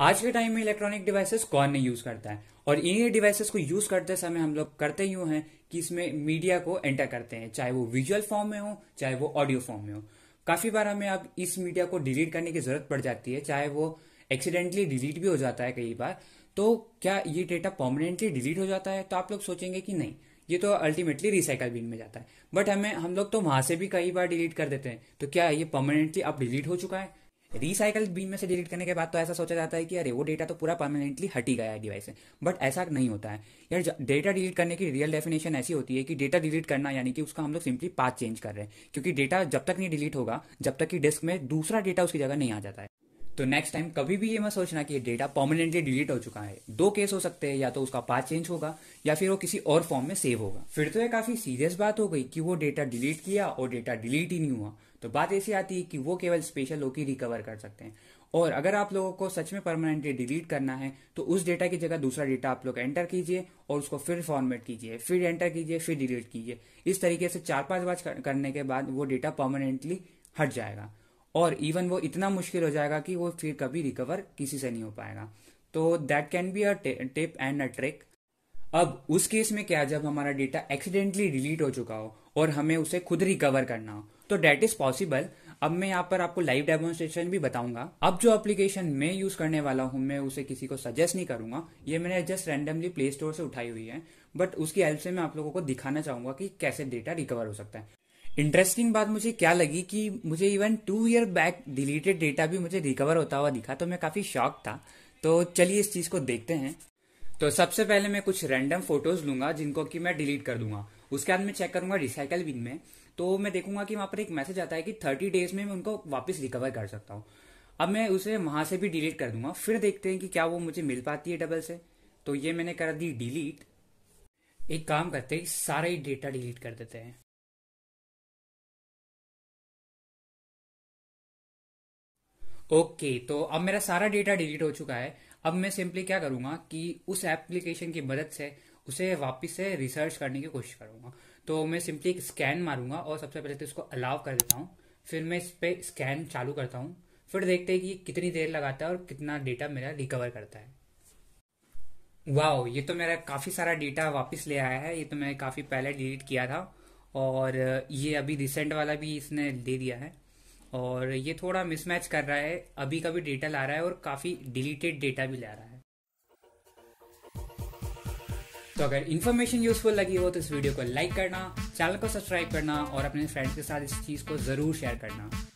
आज के टाइम में इलेक्ट्रॉनिक डिवाइसेस कौन नहीं यूज करता है और इन डिवाइसेस को यूज करते समय हम लोग करते यूं हैं कि इसमें मीडिया को एंटर करते हैं चाहे वो विजुअल फॉर्म में हो चाहे वो ऑडियो फॉर्म में हो काफी बार हमें अब इस मीडिया को डिलीट करने की जरूरत पड़ जाती है चाहे वो एक्सीडेंटली डिलीट भी हो जाता है कई बार तो क्या ये डेटा परमानेंटली डिलीट हो जाता है तो आप लोग सोचेंगे कि नहीं ये तो अल्टीमेटली रिसाइकल बिन में जाता है बट हमें हम लोग तो वहां से भी कई बार डिलीट कर देते हैं तो क्या ये परमानेंटली अब डिलीट हो चुका है रिसाइकल बीम में से डिलीट करने के बाद तो ऐसा सोचा जाता है कि अरे वो डेटा तो पूरा परमानेंटली हट ही गया है डिवाइस से बट ऐसा नहीं होता है यार डेटा डिलीट करने की रियल डेफिनेशन ऐसी होती है कि डेटा डिलीट करना यानी कि उसका हम लोग सिंपली पाथ चेंज कर रहे हैं क्योंकि डेटा जब तक नहीं डिलीट होगा जब तक कि डिस्क में दूसरा डेटा उसकी जगह नहीं आ जाता है तो नेक्स्ट टाइम कभी भी ये मत सोचना कि ये डेटा परमानेंटली डिलीट हो चुका है दो केस हो सकते हैं या तो उसका पाथ चेंज होगा या फिर वो किसी और फॉर्म में सेव होगा फिर तो ये काफी सीरियस बात हो गई कि वो डेटा डिलीट किया और डेटा डिलीट ही नहीं हुआ तो बात ऐसी आती है कि वो केवल स्पेशल ही रिकवर कर सकते हैं और अगर आप लोगों को सच में परमानेंटली डिलीट करना है तो उस डेटा की जगह दूसरा डेटा आप लोग एंटर कीजिए और उसको फिर फॉर्मेट कीजिए फिर एंटर कीजिए फिर डिलीट कीजिए इस तरीके से चार पांच बार करने के बाद वो डेटा परमानेंटली हट जाएगा और इवन वो इतना मुश्किल हो जाएगा कि वो फिर कभी रिकवर किसी से नहीं हो पाएगा तो that can be a tip and a trick अब उस केस में क्या जब हमारा डेटा एक्सीडेंटली डिलीट हो चुका हो और हमें उसे खुद रिकवर करना हो तो डेट इज पॉसिबल अब मैं यहाँ पर आपको लाइव डेमोन्स्ट्रेशन भी बताऊंगा अब जो एप्लीकेशन मैं यूज करने वाला हूँ मैं उसे किसी को सजेस्ट नहीं करूंगा ये मैंने जस्ट रैंडमली प्ले स्टोर से उठाई हुई है बट उसकी हेल्प से मैं आप लोगों को दिखाना चाहूंगा कि कैसे डेटा रिकवर हो सकता है इंटरेस्टिंग बात मुझे क्या लगी कि मुझे even two year back deleted data भी मुझे रिकवर होता हुआ दिखा तो मैं काफी शॉक था तो चलिए इस चीज को देखते हैं तो सबसे पहले मैं कुछ रैंडम फोटोज लूंगा जिनको कि मैं डिलीट कर दूंगा उसके बाद मैं चेक करूंगा रिसाइकल बिन में तो मैं देखूंगा कि वहां पर एक मैसेज आता है कि थर्टी डेज में मैं उनको वापस रिकवर कर सकता हूं अब मैं उसे वहां से भी डिलीट कर दूंगा फिर देखते हैं कि क्या वो मुझे मिल पाती है डबल से तो ये मैंने कर दी डिलीट एक काम करते हैं सारा ही डेटा डिलीट कर देते हैं ओके तो अब मेरा सारा डेटा डिलीट हो चुका है अब मैं सिंपली क्या करूंगा कि उस एप्लीकेशन की मदद से उसे वापस से रिसर्च करने की कोशिश करूंगा तो मैं सिंपली एक स्कैन मारूंगा और सबसे पहले तो इसको अलाव कर देता हूँ फिर मैं इस पर स्कैन चालू करता हूँ फिर देखते हैं कि कितनी देर लगाता है और कितना डेटा मेरा रिकवर करता है वाह ये तो मेरा काफ़ी सारा डेटा वापस ले आया है ये तो मैं काफ़ी पहले डिलीट किया था और ये अभी रिसेंट वाला भी इसने दे दिया है और ये थोड़ा मिसमैच कर रहा है अभी का भी डेटा ला रहा है और काफ़ी डिलीटेड डेटा भी ला रहा है तो अगर इन्फॉर्मेशन यूजफुल लगी हो तो इस वीडियो को लाइक करना चैनल को सब्सक्राइब करना और अपने फ्रेंड्स के साथ इस चीज़ को ज़रूर शेयर करना